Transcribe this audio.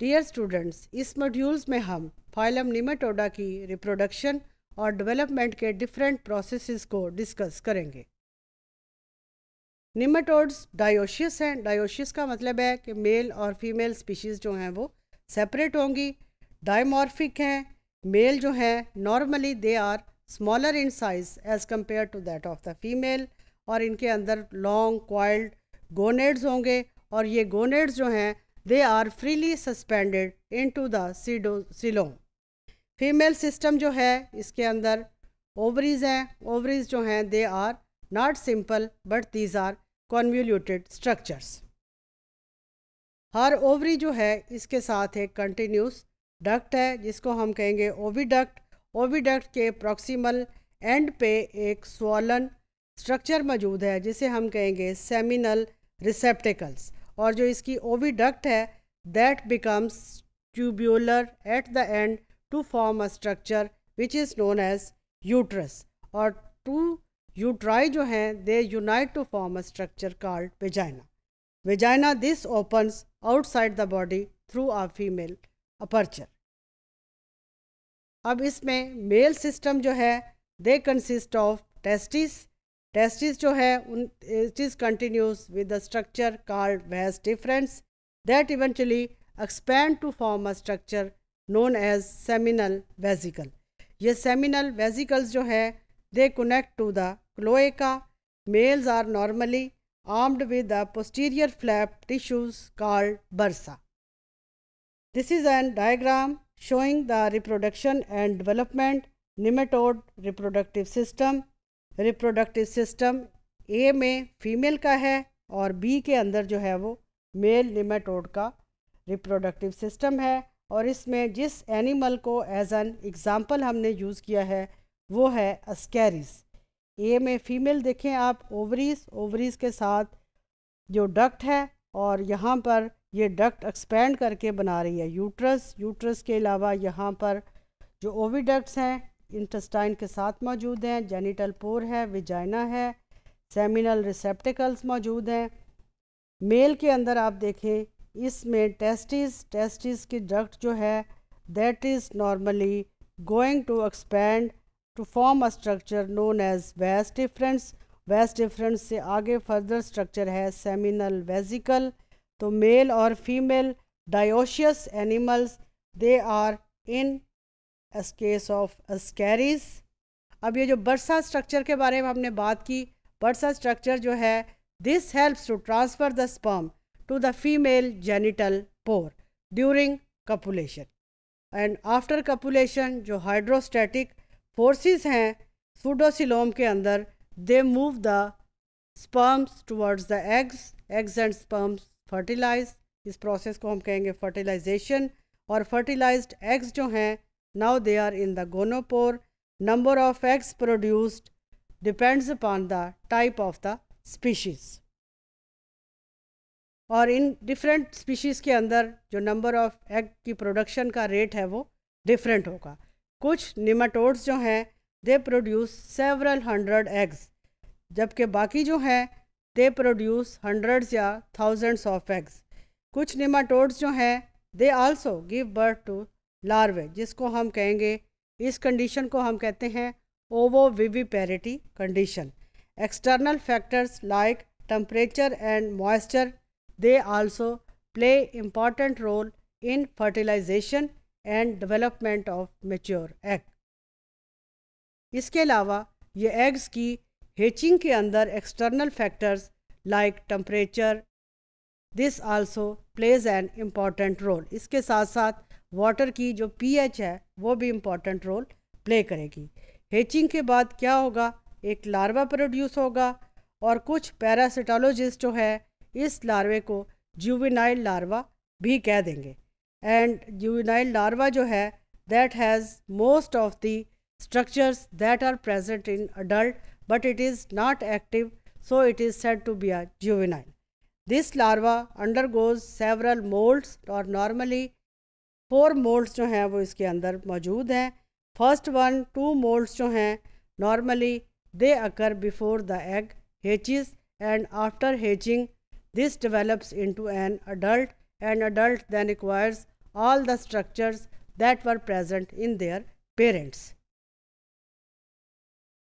Dear students इस modules में हम फाइलम निमेटोडा की रिप्रोडक्शन और डेवलपमेंट के डिफरेंट प्रोसेसेस को डिस्कस करेंगे निमेटोड्स डायोशियस हैं डायोशियस का मतलब है कि मेल और फीमेल स्पीशीज़ जो हैं वो सेपरेट होंगी डायमॉर्फिक हैं मेल जो हैं normally they are smaller in size as compare to that of the female और इनके अंदर लॉन्ग क्वाइल्ड गोनेड्स होंगे और ये गोनेड्स जो हैं they are freely suspended in to दीडो सिलोम फीमेल सिस्टम जो है इसके अंदर ओवरीज हैं ओवरीज जो हैं they are not simple but these are convoluted structures हर ओवरी जो है इसके साथ एक कंटिन्यूस डक्ट है जिसको हम कहेंगे ओविडक्ट ओविडक्ट के प्रॉक्सिमल एंड पे एक स्वलन स्ट्रक्चर मौजूद है जिसे हम कहेंगे सेमिनल रिसेप्टिकल्स और जो इसकी ओविडक्ट है that becomes tubular at the end to form a structure which is known as uterus और टू यूट्राई जो हैं they unite to form a structure called vagina vagina this opens outside the body through a female aperture अब इसमें male system जो है they consist of testis testis jo hai eh, continuous with the structure called vas deferens that eventually expand to form a structure known as seminal vesicle ye seminal vesicles jo they connect to the cloaca males are normally armed with the posterior flap tissues called bursa this is a diagram showing the reproduction and development nematode reproductive system reproductive system ए में female का है और B के अंदर जो है वो मेल निमेटोड का रिप्रोडक्टिव सिस्टम है और इसमें जिस एनिमल को एज एन एग्ज़ाम्पल हमने यूज़ किया है वो है अस्कैरिस ए में फीमेल देखें आप ओवरीज ओवरीज के साथ जो डक्ट है और यहाँ पर ये डक्ट एक्सपेंड करके बना रही है यूट्रस यूट्रस के अलावा यहाँ पर जो ओविडक्ट्स हैं इंटस्टाइन के साथ मौजूद हैं जेनिटल पोर है विजाइना है सेमिनल रिसेप्टिकल्स मौजूद हैं मेल के अंदर आप देखें इसमें टेस्टिस टेस्टिस की डक्ट जो है that is normally going to expand to form a structure known as vas deferens vas deferens से आगे फर्दर स्ट्रक्चर है सेमिनल वेजिकल तो मेल और female dioecious animals they are in case of Ascaris अब ये जो बर्सा स्ट्रक्चर के बारे में हमने बात की बर्सा स्ट्रक्चर जो है this helps to transfer the sperm to the female genital pore during copulation and after copulation जो हाइड्रोस्टैटिक फोर्सेस हैं सूडोसिलोम के अंदर they move the sperms towards the eggs eggs and sperms fertilize इस process को हम कहेंगे fertilisation और fertilised eggs जो हैं Now they are in the gonopore. Number of eggs produced depends upon the type of the species. और in different species के अंदर जो नंबर ऑफ एग की प्रोडक्शन का रेट है वो डिफरेंट होगा कुछ निमाटोड्स जो हैं they produce several hundred eggs जबकि बाकी जो हैं दे प्रोड्यूस हंड्रेड्स या थाउजेंड्स ऑफ एग्स कुछ निमाटोड्स जो हैं they also give birth to larvae जिसको हम कहेंगे इस कंडीशन को हम कहते हैं ovoviviparity condition external factors like temperature and moisture they also play important role in fertilisation and development of mature egg इसके अलावा ये एग्स की हेचिंग के अंदर external factors like temperature this also plays an important role इसके साथ साथ water की जो पीएच है वो भी इम्पॉर्टेंट रोल प्ले करेगी हेचिंग के बाद क्या होगा एक लार्वा प्रोड्यूस होगा और कुछ पैरासिटोलॉजिस्ट जो है इस लार्वे को जुविनाइल लार्वा भी कह देंगे एंड जुविनाइल लार्वा जो है that has most of the structures that are present in adult but it is not active so it is said to be a juvenile this larva undergoes several moults और normally four moults जो हैं वो इसके अंदर मौजूद हैं first one two moults जो हैं normally they occur before the egg hatches and after hatching this develops into an adult and adult then requires all the structures that were present in their parents